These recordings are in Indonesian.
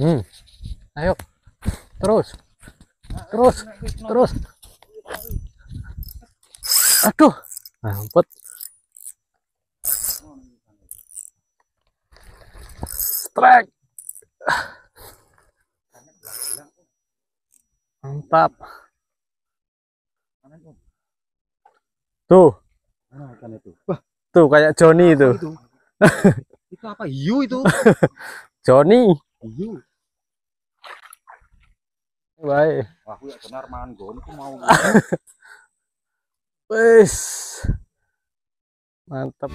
Hmm. Ayo. Terus. Terus. Terus. Aduh. Ampet. Strike. Mantap. Tuh. Tuh kayak Joni itu. Itu apa hiu itu? Joni. Iya. Baik. Aku ya benar manggon ku mau. Wes. Mantap.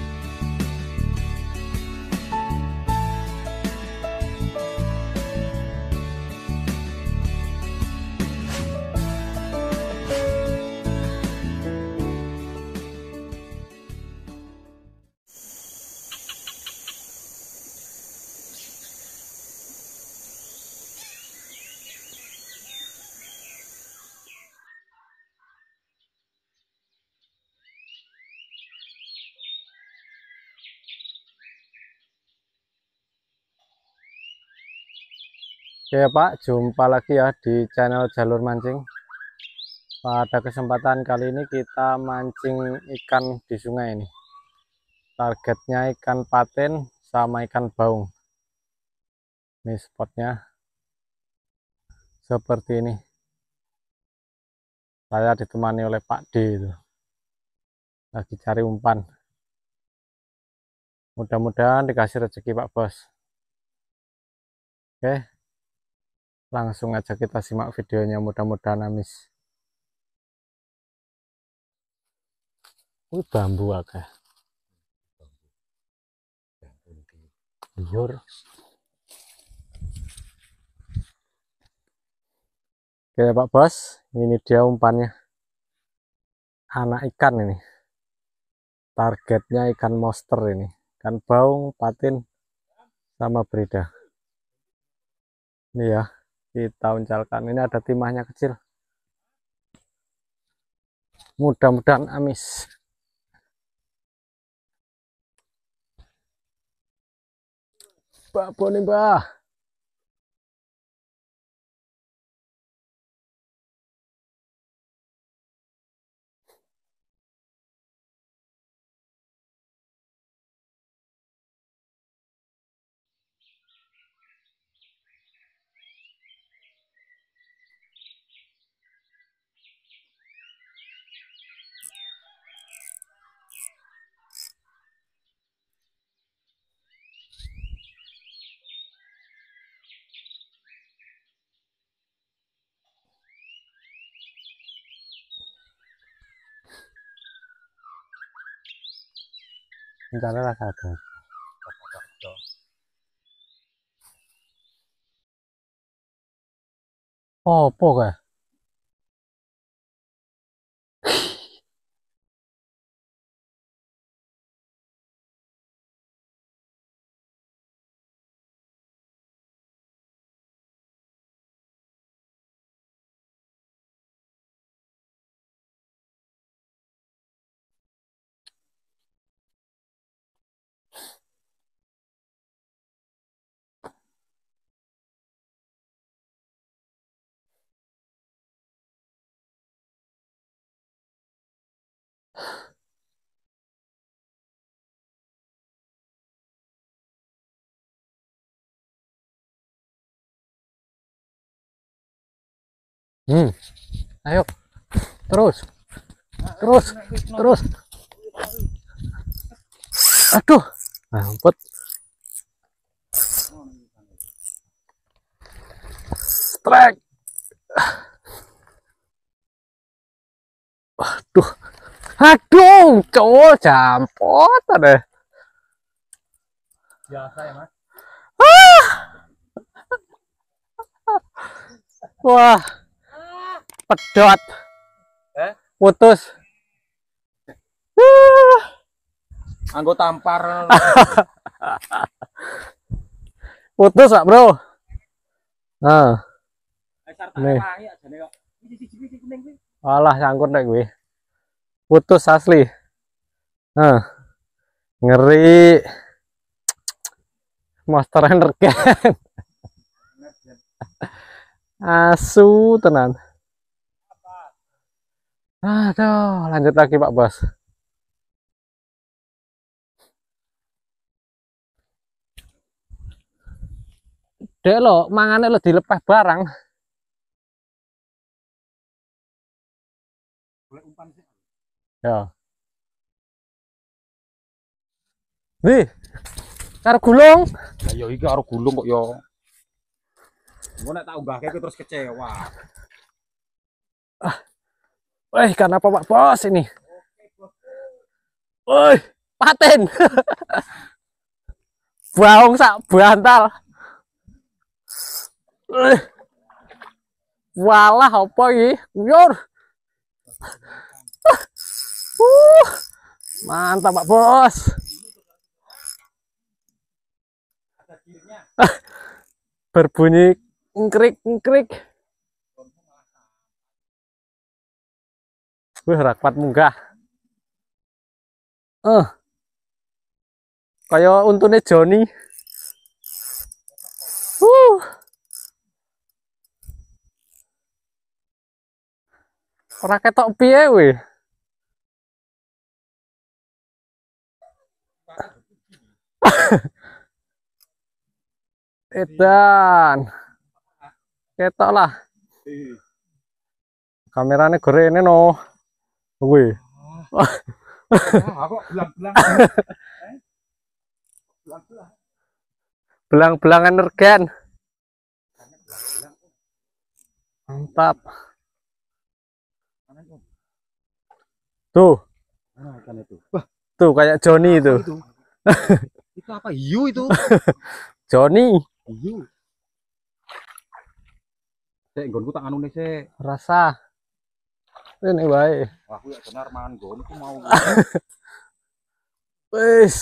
Oke ya Pak, jumpa lagi ya di channel Jalur Mancing. Pada kesempatan kali ini kita mancing ikan di sungai ini. Targetnya ikan paten sama ikan baung. Ini spotnya. Seperti ini. Saya ditemani oleh Pak D itu. Lagi cari umpan. Mudah-mudahan dikasih rezeki Pak Bos. Oke, langsung aja kita simak videonya mudah-mudahan amis Wih bambu agak. Liur. Oke Pak Bos, ini dia umpannya. Anak ikan ini. Targetnya ikan monster ini. Ikan baung, patin, sama berida. Ini ya kita uncalkan ini ada timahnya kecil mudah-mudahan amis Pak Boni Mbah 你咋在那看东哦，抱抱个。Hmm. Ayo. Terus. Terus. Terus. Aduh. Ampet. Strike. Aduh. Aduh, cowok jampot ada. Biasa ya, Mas. Ah. Wah. Pedot. Eh? Putus. Uh. Anggo tampar. Putus, Pak, Bro. Nah. Nih. Alah, sangkut nek gue putus asli nah, ngeri Monster render kan asu tenan aduh lanjut lagi Pak Bos dek lo mangane lo dilepas barang Ya. Wih. Karo gulung. Lah ya iki karo gulung kok yo. Ya. Engko nek tak unggahke terus kecewa. Ah. Woi, karena apa Pak Bos ini? Woi, paten. Baung sak bantal. Wih. Walah apa iki? Kuyur. Uh, mantap Pak Bos. Ah, berbunyi ngkrik-ngkrik. Wih, rakpat munggah. Eh. Uh. Kayak untungnya Joni. Uh. Ora ketok piye wih. Edan. Ketok lah. Iya. Kamerane ini no. gue Belang-belangan nergen. Mantap. Tuh. Tuh kayak Joni itu. Itu apa hiu itu? Joni. Iya. cek gonku tak anu nih sik. Rasa. Ini baik. Wah, aku ya benar mangan gonku mau. Wes.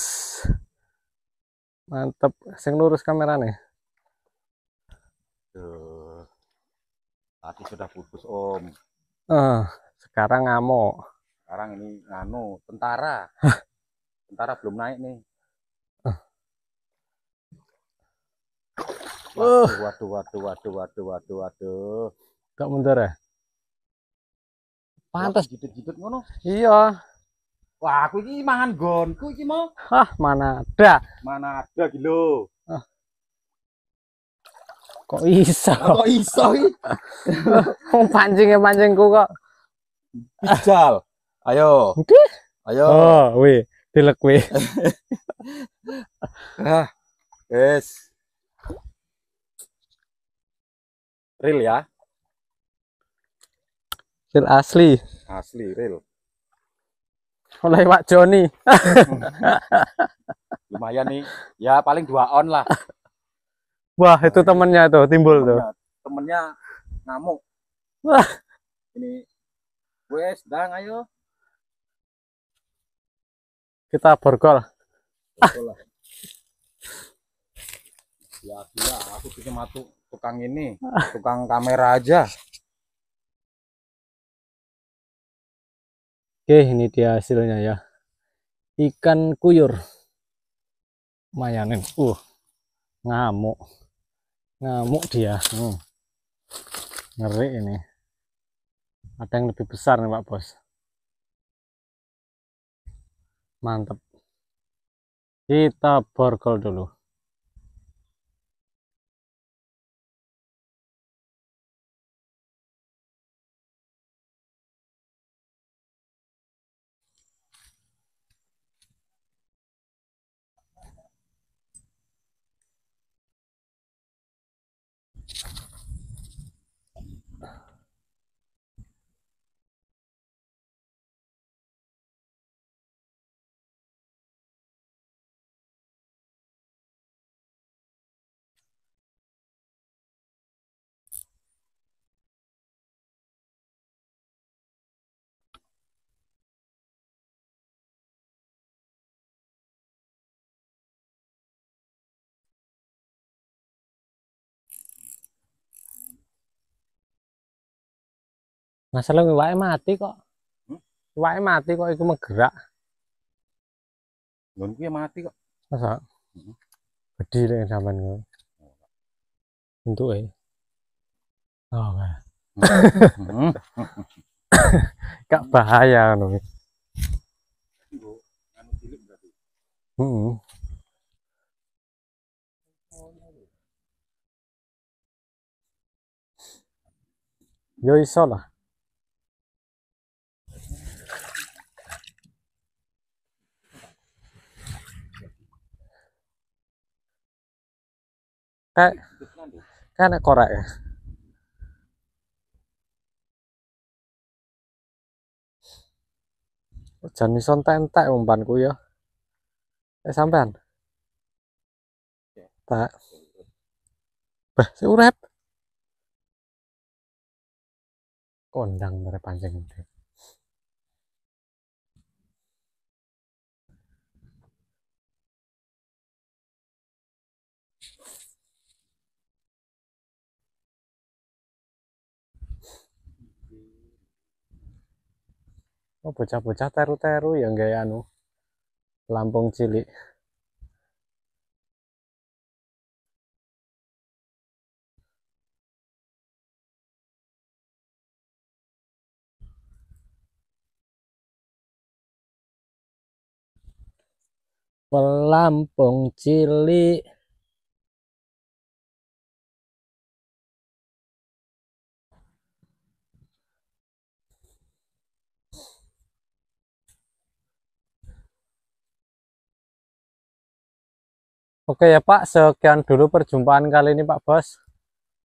Mantep. Sing lurus kamerane. Duh. Tadi sudah putus, Om. Eh, uh, sekarang ngamuk. Sekarang ini nganu tentara. tentara belum naik nih. Waduh, waduh, waduh, waduh, waduh, waduh, waduh. Gak mundur ya? Pantas gitu-gitu ngono. Iya. Wah, aku ini mangan gonku iki mau. Hah, mana ada? Mana ada gilo. Kok iso? Kok iso iki? Wong ya pancingku kok. Bijal. Ayo. Oke. Ayo. Oh, weh, dilek weh. ah. Yes. real ya real asli asli real oleh oh, Pak Joni lumayan nih ya paling dua on lah wah itu nah, temennya tuh timbul temennya, tuh temennya ngamuk wah ini wes dang ayo kita borgol borgol lah ya dia aku pikir matu tukang ini tukang kamera aja oke ini dia hasilnya ya ikan kuyur mayanin uh ngamuk ngamuk dia hmm. ngeri ini ada yang lebih besar nih pak bos mantep kita borgol dulu masalah wae mati kok hmm? wae mati kok itu menggerak Gon kuwi mati kok. Masa? Heeh. Gede lek sampean ngono. Entuk e. Oh, nah. Kak bahaya ngono. Anu cilik berarti. Heeh. Yo iso lah. Kayak kayak korek ya. Hujan iso entek-entek umpanku ya. Eh sampean. Pak. Bah, si urep. Kondang merep pancing. oh bocah-bocah teru-teru yang gaya ya, anu Lampung cili, pelampung cilik Oke ya Pak, sekian dulu perjumpaan kali ini Pak Bos.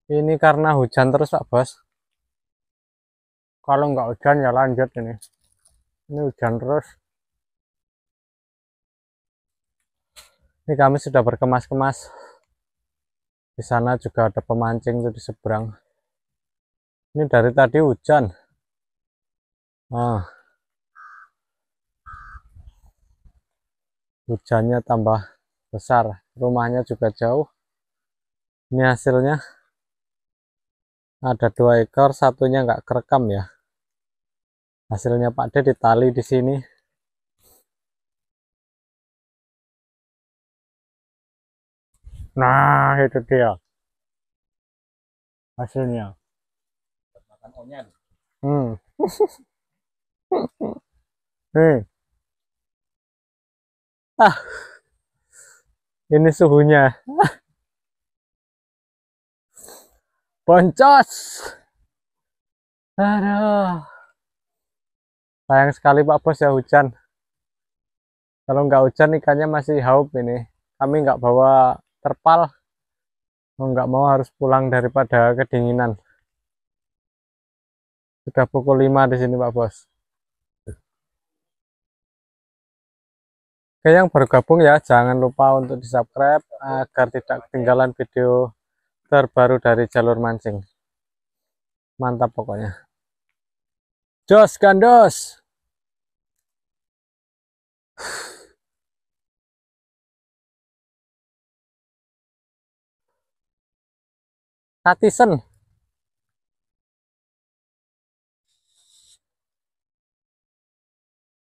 Ini karena hujan terus Pak Bos. Kalau nggak hujan ya lanjut ini. Ini hujan terus. Ini kami sudah berkemas-kemas. Di sana juga ada pemancing itu di seberang. Ini dari tadi hujan. Nah. Hujannya tambah besar rumahnya juga jauh ini hasilnya ada dua ekor satunya nggak kerekam ya hasilnya Pak D ditali di sini nah itu dia hasilnya hmm nih ah ini suhunya boncos aduh sayang sekali pak bos ya hujan kalau nggak hujan ikannya masih haup ini kami nggak bawa terpal nggak mau harus pulang daripada kedinginan sudah pukul 5 di sini pak bos Oke yang baru gabung ya jangan lupa untuk di subscribe agar tidak ketinggalan video terbaru dari jalur mancing mantap pokoknya jos gandos Tatisen